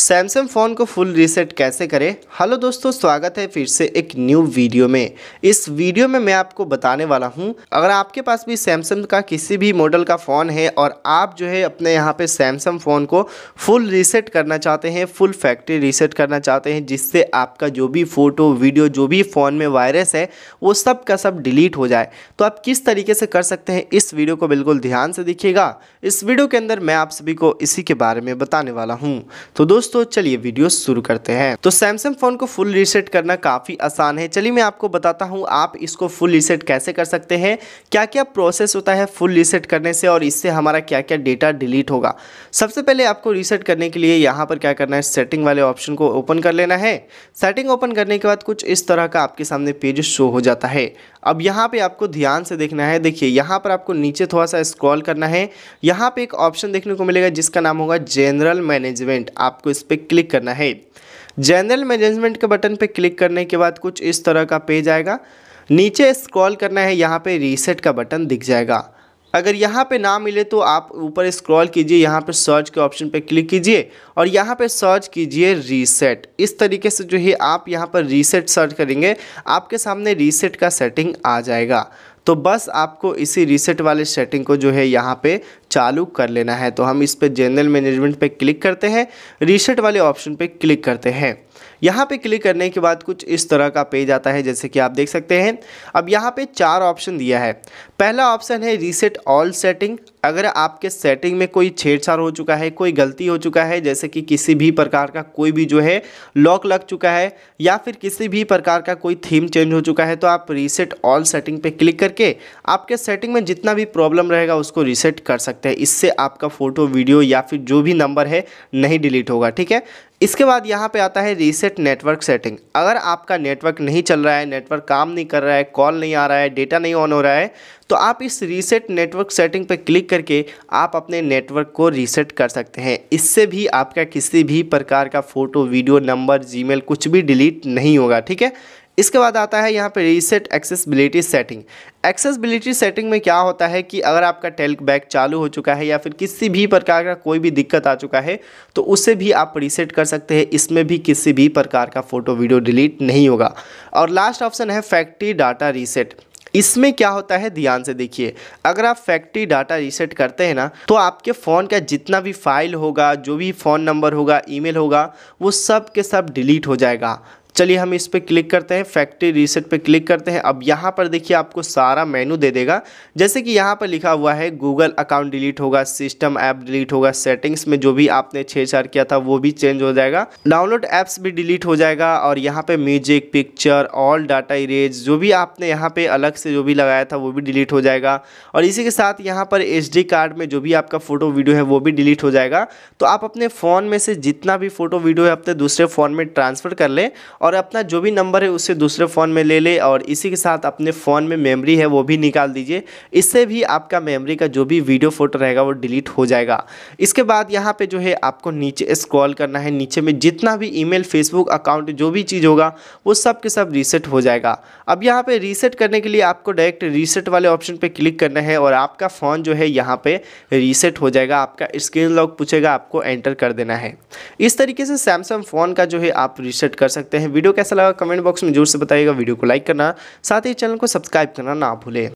Samsung phone को full reset कैसे करें हेलो दोस्तों स्वागत है फिर से एक न्यू वीडियो में इस वीडियो में मैं आपको बताने वाला हूं अगर आपके पास भी सैमसंग का किसी भी मॉडल का फ़ोन है और आप जो है अपने यहां पे सैमसंग फ़ोन को फुल रीसेट करना चाहते हैं फुल फैक्ट्री रीसेट करना चाहते हैं जिससे आपका जो भी फ़ोटो वीडियो जो भी फ़ोन में वायरस है वो सब का सब डिलीट हो जाए तो आप किस तरीके से कर सकते हैं इस वीडियो को बिल्कुल ध्यान से दिखिएगा इस वीडियो के अंदर मैं आप सभी को इसी के बारे में बताने वाला हूँ तो दोस्तों दोस्तों चलिए वीडियो शुरू करते हैं तो सैमसंग फोन को फुल रीसेट करना काफी आसान है चलिए मैं आपको बताता हूँ आप इसको फुल रीसेट कैसे कर सकते हैं क्या क्या प्रोसेस होता है फुल रीसेट करने से और इससे हमारा क्या क्या डेटा डिलीट होगा सबसे पहले आपको रीसेट करने के लिए यहाँ पर क्या करना है सेटिंग वाले ऑप्शन को ओपन कर लेना है सेटिंग ओपन करने के बाद कुछ इस तरह का आपके सामने पेज शो हो जाता है अब यहाँ पे आपको ध्यान से देखना है देखिए यहाँ पर आपको नीचे थोड़ा सा स्क्रॉल करना है यहाँ पे एक ऑप्शन देखने को मिलेगा जिसका नाम होगा जनरल मैनेजमेंट आपको इस पर क्लिक करना है जनरल मैनेजमेंट के बटन पे क्लिक करने के बाद कुछ इस तरह का पेज आएगा नीचे स्क्रॉल करना है यहाँ पे रीसेट का बटन दिख जाएगा अगर यहाँ पे ना मिले तो आप ऊपर स्क्रॉल कीजिए यहाँ पे सर्च के ऑप्शन पे क्लिक कीजिए और यहाँ पे सर्च कीजिए रीसेट इस तरीके से जो है आप यहाँ पर रीसेट सर्च करेंगे आपके सामने रीसेट का सेटिंग आ जाएगा तो बस आपको इसी रीसेट वाले सेटिंग को जो है यहाँ पे चालू कर लेना है तो हम इस पर जनरल मैनेजमेंट पे क्लिक करते हैं रीसेट वाले ऑप्शन पे क्लिक करते हैं यहाँ पे क्लिक करने के बाद कुछ इस तरह का पेज आता है जैसे कि आप देख सकते हैं अब यहाँ पे चार ऑप्शन दिया है पहला ऑप्शन है रीसेट ऑल सेटिंग अगर आपके सेटिंग में कोई छेड़छाड़ हो चुका है कोई गलती हो चुका है जैसे कि किसी भी प्रकार का कोई भी जो है लॉक लग चुका है या फिर किसी भी प्रकार का कोई थीम चेंज हो चुका है तो आप रीसेट ऑल सेटिंग पर क्लिक करके आपके सेटिंग में जितना भी प्रॉब्लम रहेगा उसको रीसेट कर सकते सकते हैं इससे आपका फ़ोटो वीडियो या फिर जो भी नंबर है नहीं डिलीट होगा ठीक है इसके बाद यहाँ पे आता है रीसेट नेटवर्क सेटिंग अगर आपका नेटवर्क नहीं चल रहा है नेटवर्क काम नहीं कर रहा है कॉल नहीं आ रहा है डेटा नहीं ऑन हो रहा है तो आप इस रीसेट नेटवर्क सेटिंग पर क्लिक करके आप अपने नेटवर्क को रीसेट कर सकते हैं इससे भी आपका किसी भी प्रकार का फ़ोटो वीडियो नंबर जीमेल कुछ भी डिलीट नहीं होगा ठीक है इसके बाद आता है यहाँ पे reset accessibility setting accessibility setting में क्या होता है कि अगर आपका टेल्क बैग चालू हो चुका है या फिर किसी भी प्रकार का कोई भी दिक्कत आ चुका है तो उसे भी आप रीसेट कर सकते हैं इसमें भी किसी भी प्रकार का फ़ोटो वीडियो डिलीट नहीं होगा और लास्ट ऑप्शन है फैक्ट्री डाटा रीसेट इसमें क्या होता है ध्यान से देखिए अगर आप फैक्ट्री डाटा रीसेट करते हैं ना तो आपके फ़ोन का जितना भी फाइल होगा जो भी फ़ोन नंबर होगा ईमेल होगा वो सब के सब डिलीट हो जाएगा चलिए हम इस पर क्लिक करते हैं फैक्ट्री रीसेट पे क्लिक करते हैं अब यहाँ पर देखिए आपको सारा मेनू दे देगा जैसे कि यहाँ पर लिखा हुआ है गूगल अकाउंट डिलीट होगा सिस्टम ऐप डिलीट होगा सेटिंग्स में जो भी आपने छेड़छाड़ किया था वो भी चेंज हो जाएगा डाउनलोड ऐप्स भी डिलीट हो जाएगा और यहाँ पे music picture all data erase जो भी आपने यहाँ पे अलग से जो भी लगाया था वो भी डिलीट हो जाएगा और इसी के साथ यहाँ पर एच कार्ड में जो भी आपका फ़ोटो वीडियो है वो भी डिलीट हो जाएगा तो आप अपने फ़ोन में से जितना भी फ़ोटो वीडियो है अपने दूसरे फ़ोन में ट्रांसफ़र कर लें और और अपना जो भी नंबर है उसे दूसरे फ़ोन में ले ले और इसी के साथ अपने फ़ोन में मेमोरी है वो भी निकाल दीजिए इससे भी आपका मेमोरी का जो भी वीडियो फोटो रहेगा वो डिलीट हो जाएगा इसके बाद यहाँ पे जो है आपको नीचे स्क्रॉल करना है नीचे में जितना भी ईमेल फेसबुक अकाउंट जो भी चीज़ होगा वो सब के सब रीसेट हो जाएगा अब यहाँ पर रीसेट करने के लिए आपको डायरेक्ट रीसेट वाले ऑप्शन पर क्लिक करना है और आपका फ़ोन जो है यहाँ पर रीसेट हो जाएगा आपका स्क्रीन लॉक पूछेगा आपको एंटर कर देना है इस तरीके से सैमसंग फ़ोन का जो है आप रीसेट कर सकते हैं वीडियो कैसा लगा कमेंट बॉक्स में जोर से बताइएगा वीडियो को लाइक करना साथ ही चैनल को सब्सक्राइब करना ना भूलें